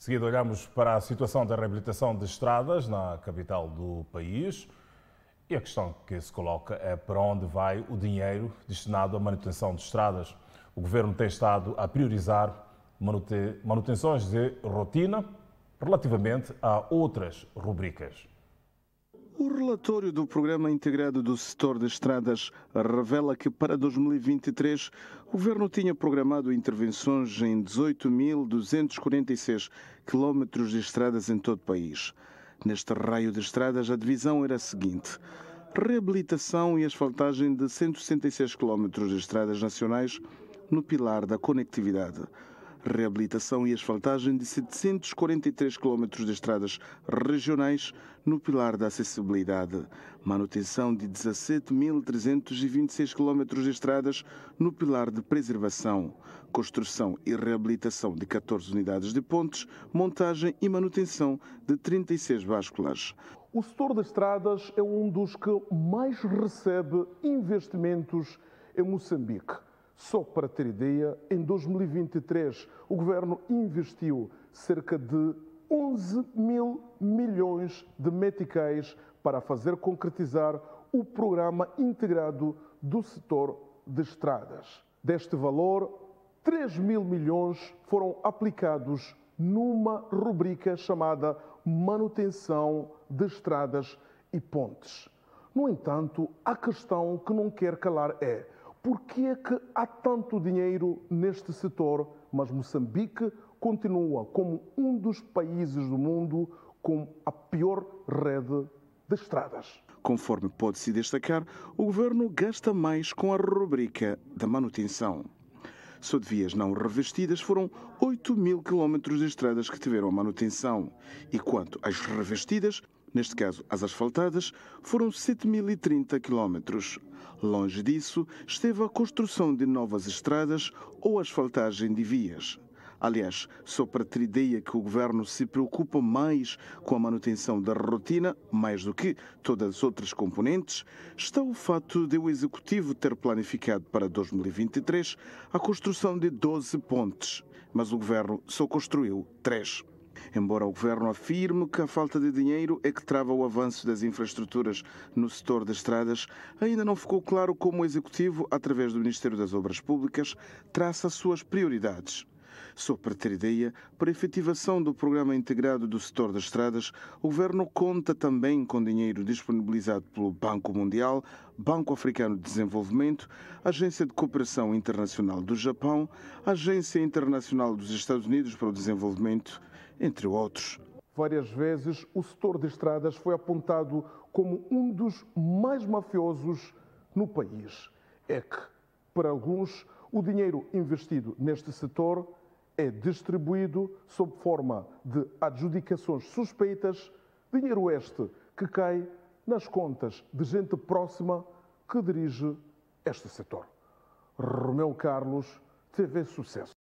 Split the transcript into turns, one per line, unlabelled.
Seguido, olhamos para a situação da reabilitação de estradas na capital do país. E a questão que se coloca é para onde vai o dinheiro destinado à manutenção de estradas. O governo tem estado a priorizar manutenções de rotina relativamente a outras rubricas
relatório do Programa Integrado do Setor de Estradas revela que para 2023 o governo tinha programado intervenções em 18.246 quilómetros de estradas em todo o país. Neste raio de estradas, a divisão era a seguinte: reabilitação e asfaltagem de 166 quilómetros de estradas nacionais no pilar da conectividade reabilitação e asfaltagem de 743 km de estradas regionais no pilar da acessibilidade, manutenção de 17.326 km de estradas no pilar de preservação, construção e reabilitação de 14 unidades de pontes, montagem e manutenção de 36 básculas. O setor das estradas
é um dos que mais recebe investimentos em Moçambique. Só para ter ideia, em 2023 o governo investiu cerca de 11 mil milhões de meticais para fazer concretizar o programa integrado do setor de estradas. Deste valor, 3 mil milhões foram aplicados numa rubrica chamada Manutenção de Estradas e Pontes. No entanto, a questão que não quer calar é Porquê é que há tanto dinheiro neste setor, mas Moçambique continua como um dos países do mundo com a pior rede de estradas?
Conforme pode-se destacar, o governo gasta mais com a rubrica da manutenção. Só de vias não revestidas foram 8 mil quilómetros de estradas que tiveram a manutenção, e quanto às revestidas, neste caso as asfaltadas, foram 7.030 quilómetros. Longe disso esteve a construção de novas estradas ou asfaltagem de vias. Aliás, só para ter ideia que o governo se preocupa mais com a manutenção da rotina, mais do que todas as outras componentes, está o fato de o executivo ter planificado para 2023 a construção de 12 pontes, mas o governo só construiu três. Embora o governo afirme que a falta de dinheiro é que trava o avanço das infraestruturas no setor das estradas, ainda não ficou claro como o Executivo, através do Ministério das Obras Públicas, traça suas prioridades. Só para ter ideia, para a efetivação do Programa Integrado do Setor das Estradas, o Governo conta também com dinheiro disponibilizado pelo Banco Mundial, Banco Africano de Desenvolvimento, Agência de Cooperação Internacional do Japão, Agência Internacional dos Estados Unidos para o Desenvolvimento entre outros.
Várias vezes o setor de estradas foi apontado como um dos mais mafiosos no país. É que, para alguns, o dinheiro investido neste setor é distribuído sob forma de adjudicações suspeitas, dinheiro este que cai nas contas de gente próxima que dirige este setor. Romeu
Carlos, TV Sucesso.